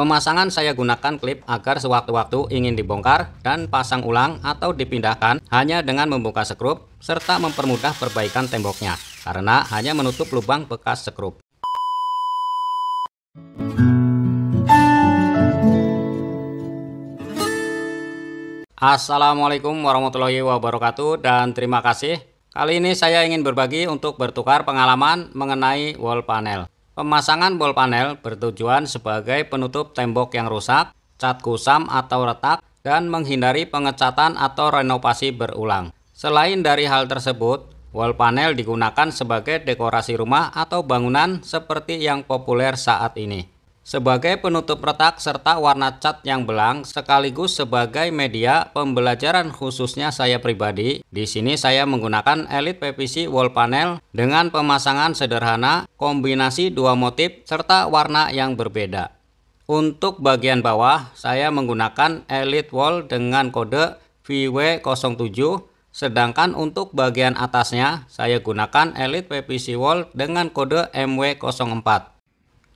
Pemasangan saya gunakan klip agar sewaktu-waktu ingin dibongkar dan pasang ulang atau dipindahkan hanya dengan membuka sekrup serta mempermudah perbaikan temboknya karena hanya menutup lubang bekas sekrup. Assalamualaikum warahmatullahi wabarakatuh dan terima kasih. Kali ini saya ingin berbagi untuk bertukar pengalaman mengenai wall panel. Pemasangan wall panel bertujuan sebagai penutup tembok yang rusak, cat kusam atau retak, dan menghindari pengecatan atau renovasi berulang. Selain dari hal tersebut, wall panel digunakan sebagai dekorasi rumah atau bangunan seperti yang populer saat ini sebagai penutup retak serta warna cat yang belang sekaligus sebagai media pembelajaran khususnya saya pribadi. Di sini saya menggunakan Elite PVC wall panel dengan pemasangan sederhana, kombinasi dua motif serta warna yang berbeda. Untuk bagian bawah saya menggunakan Elite wall dengan kode VW07 sedangkan untuk bagian atasnya saya gunakan Elite PVC wall dengan kode MW04.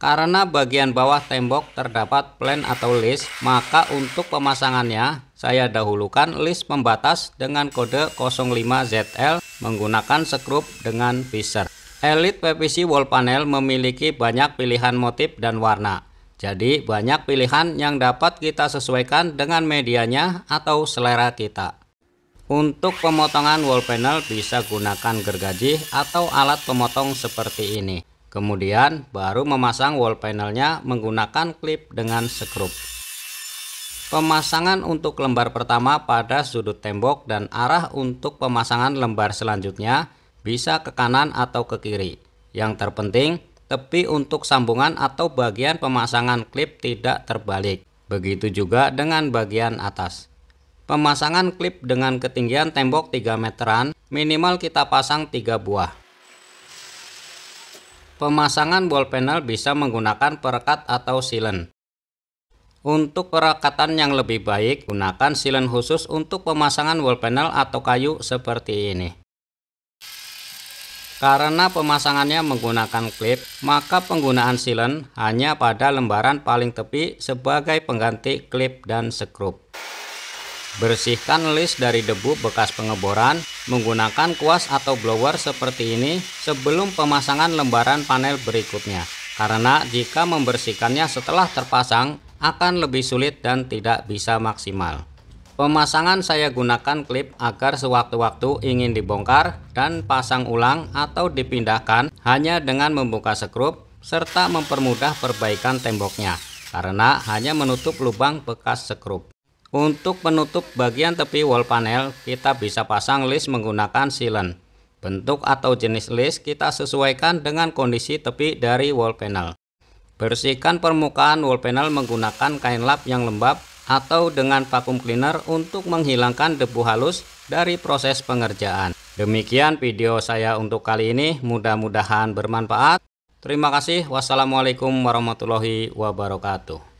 Karena bagian bawah tembok terdapat plan atau list, maka untuk pemasangannya saya dahulukan list pembatas dengan kode 05ZL menggunakan skrup dengan viser. Elite PVC wall panel memiliki banyak pilihan motif dan warna. Jadi banyak pilihan yang dapat kita sesuaikan dengan medianya atau selera kita. Untuk pemotongan wall panel bisa gunakan gergaji atau alat pemotong seperti ini. Kemudian baru memasang wall panelnya menggunakan klip dengan skrup. Pemasangan untuk lembar pertama pada sudut tembok dan arah untuk pemasangan lembar selanjutnya bisa ke kanan atau ke kiri. Yang terpenting, tepi untuk sambungan atau bagian pemasangan klip tidak terbalik. Begitu juga dengan bagian atas. Pemasangan klip dengan ketinggian tembok 3 meteran minimal kita pasang 3 buah. Pemasangan ball panel bisa menggunakan perekat atau silen. Untuk perekatan yang lebih baik, gunakan silen khusus untuk pemasangan wall panel atau kayu seperti ini. Karena pemasangannya menggunakan klip, maka penggunaan silen hanya pada lembaran paling tepi sebagai pengganti klip dan sekrup. Bersihkan list dari debu bekas pengeboran Menggunakan kuas atau blower seperti ini sebelum pemasangan lembaran panel berikutnya karena jika membersihkannya setelah terpasang akan lebih sulit dan tidak bisa maksimal. Pemasangan saya gunakan klip agar sewaktu-waktu ingin dibongkar dan pasang ulang atau dipindahkan hanya dengan membuka sekrup serta mempermudah perbaikan temboknya karena hanya menutup lubang bekas sekrup. Untuk penutup bagian tepi wall panel, kita bisa pasang list menggunakan sealant. Bentuk atau jenis list kita sesuaikan dengan kondisi tepi dari wall panel. Bersihkan permukaan wall panel menggunakan kain lap yang lembab atau dengan vacuum cleaner untuk menghilangkan debu halus dari proses pengerjaan. Demikian video saya untuk kali ini, mudah-mudahan bermanfaat. Terima kasih, wassalamualaikum warahmatullahi wabarakatuh.